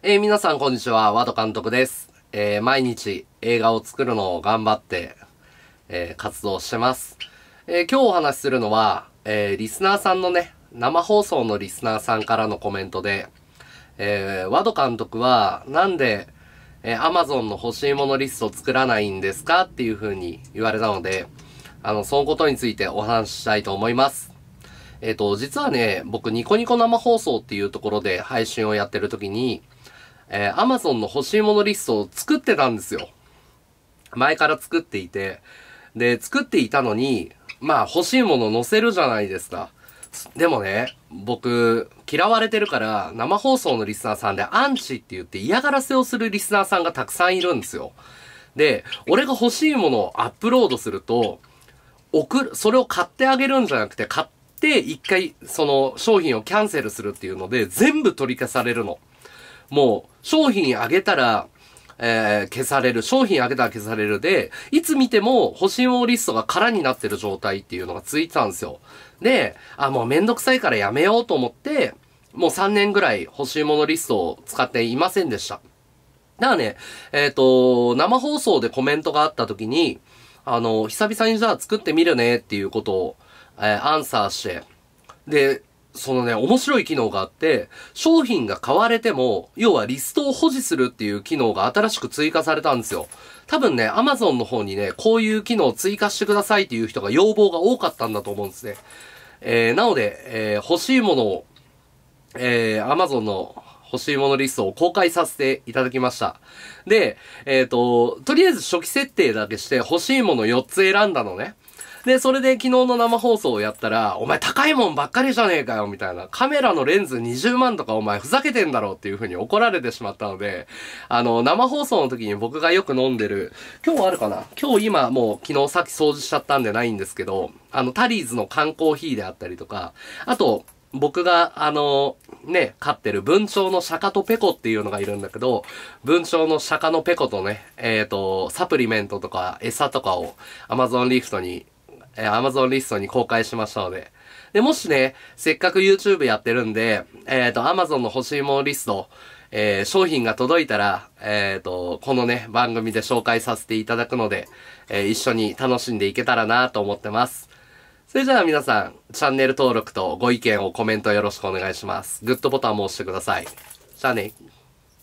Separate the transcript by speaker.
Speaker 1: えー、皆さんこんにちは、ワド監督です。えー、毎日映画を作るのを頑張って、えー、活動してます。え今日お話しするのは、えリスナーさんのね、生放送のリスナーさんからのコメントで、えワド監督はなんで、え Amazon の欲しいものリスト作らないんですかっていう風に言われたので、あの、そのことについてお話ししたいと思います。えっ、と、実はね、僕ニコニコ生放送っていうところで配信をやってる時に、えー、Amazon の欲しいものリストを作ってたんですよ。前から作っていて。で、作っていたのに、まあ欲しいもの載せるじゃないですか。でもね、僕、嫌われてるから、生放送のリスナーさんでアンチって言って嫌がらせをするリスナーさんがたくさんいるんですよ。で、俺が欲しいものをアップロードすると、送る、それを買ってあげるんじゃなくて、買って一回、その商品をキャンセルするっていうので、全部取り消されるの。もう商品あげたら、えー、消される。商品あげたら消されるで、いつ見ても星身リストが空になってる状態っていうのがついてたんですよ。で、あ、もうめんどくさいからやめようと思って、もう3年ぐらい欲しいものリストを使っていませんでした。だからね、えっ、ー、と、生放送でコメントがあった時に、あの、久々にじゃあ作ってみるねっていうことを、えー、アンサーして、で、そのね、面白い機能があって、商品が買われても、要はリストを保持するっていう機能が新しく追加されたんですよ。多分ね、Amazon の方にね、こういう機能を追加してくださいっていう人が要望が多かったんだと思うんですね。えー、なので、えー、欲しいものを、えー、Amazon の欲しいものリストを公開させていただきました。で、えっ、ー、と、とりあえず初期設定だけして欲しいもの4つ選んだのね。で、それで昨日の生放送をやったら、お前高いもんばっかりじゃねえかよ、みたいな。カメラのレンズ20万とかお前ふざけてんだろっていう風に怒られてしまったので、あの、生放送の時に僕がよく飲んでる、今日あるかな今日今もう昨日さっき掃除しちゃったんでないんですけど、あの、タリーズの缶コーヒーであったりとか、あと、僕が、あの、ね、飼ってる文鳥の釈迦とペコっていうのがいるんだけど、文鳥の釈迦のペコとね、えっ、ー、と、サプリメントとか餌とかを Amazon リフトにえー、Amazon リストに公開しましたので。で、もしね、せっかく YouTube やってるんで、えっ、ー、と、Amazon の欲しいものリスト、えー、商品が届いたら、えっ、ー、と、このね、番組で紹介させていただくので、えー、一緒に楽しんでいけたらなと思ってます。それじゃあ皆さん、チャンネル登録とご意見をコメントよろしくお願いします。グッドボタンも押してください。じゃあね。